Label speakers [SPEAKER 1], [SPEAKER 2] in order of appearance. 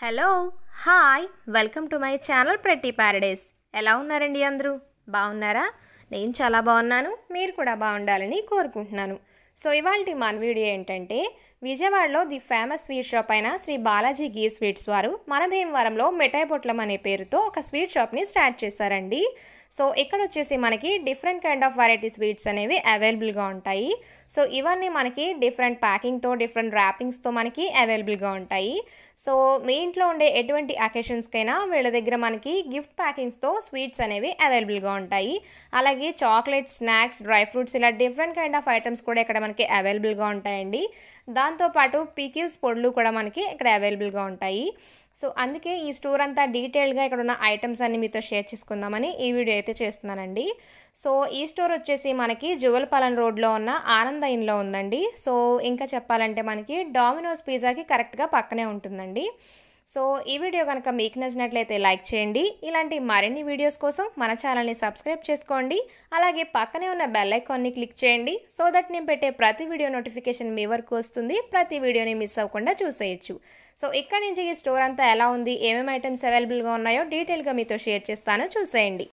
[SPEAKER 1] hello hi welcome to my channel pretty paradise ఎలా ఉన్నారండి అందరూ బాగున్నారా నేను చాలా బాగున్నాను మీరు కూడా బాగుండాలని కోరుకుంటున్నాను సో ఇవాళ మన వీడియో ఏంటంటే విజయవాడలో ది ఫేమస్ స్వీట్ షాప్ అయిన శ్రీ బాలాజీ గీ స్వీట్స్ వారు మన భీమవరంలో మిఠాయి పొట్లం అనే పేరుతో ఒక స్వీట్ షాప్ని స్టార్ట్ చేశారండి సో ఇక్కడ వచ్చేసి మనకి different kind of variety sweets అనేవి అవైలబుల్గా ఉంటాయి సో ఇవన్నీ మనకి డిఫరెంట్ ప్యాకింగ్తో డిఫరెంట్ ర్యాపింగ్స్తో మనకి అవైలబుల్గా ఉంటాయి సో మీ ఇంట్లో ఉండే ఎటువంటి అకేషన్స్కైనా వీళ్ళ దగ్గర మనకి గిఫ్ట్ ప్యాకింగ్స్తో స్వీట్స్ అనేవి అవైలబుల్గా ఉంటాయి అలాగే చాక్లెట్స్ స్నాక్స్ డ్రై ఫ్రూట్స్ ఇలా డిఫరెంట్ కైండ్ ఆఫ్ ఐటమ్స్ కూడా ఇక్కడ మనకి అవైలబుల్గా ఉంటాయండి దాంతోపాటు పీకిల్స్ పొడులు కూడా మనకి ఇక్కడ అవైలబుల్గా ఉంటాయి సో అందుకే ఈ స్టోర్ అంతా డీటెయిల్గా ఇక్కడ ఉన్న ఐటమ్స్ అన్ని మీతో షేర్ చేసుకుందామని ఈ వీడియో అయితే చేస్తున్నానండి సో ఈ స్టోర్ వచ్చేసి మనకి జువల్ రోడ్లో ఉన్న ఆనంద ఇన్లో ఉందండి సో ఇంకా చెప్పాలంటే మనకి డామినోస్ పిజ్జాకి కరెక్ట్గా పక్కనే ఉంటుందండి సో ఈ వీడియో కనుక మీకు నచ్చినట్లయితే లైక్ చేయండి ఇలాంటి మరిన్ని వీడియోస్ కోసం మన ఛానల్ని సబ్స్క్రైబ్ చేసుకోండి అలాగే పక్కనే ఉన్న బెల్ ఐకాన్ని క్లిక్ చేయండి సో దట్ నేను పెట్టే ప్రతి వీడియో నోటిఫికేషన్ మీ వరకు వస్తుంది ప్రతి వీడియోని మిస్ అవ్వకుండా చూసేయచ్చు సో ఇక్కడ నుంచి ఈ స్టోర్ అంతా ఎలా ఉంది ఏమేమి ఐటమ్స్ అవైలబుల్గా ఉన్నాయో
[SPEAKER 2] డీటెయిల్గా మీతో షేర్ చేస్తాను చూసేయండి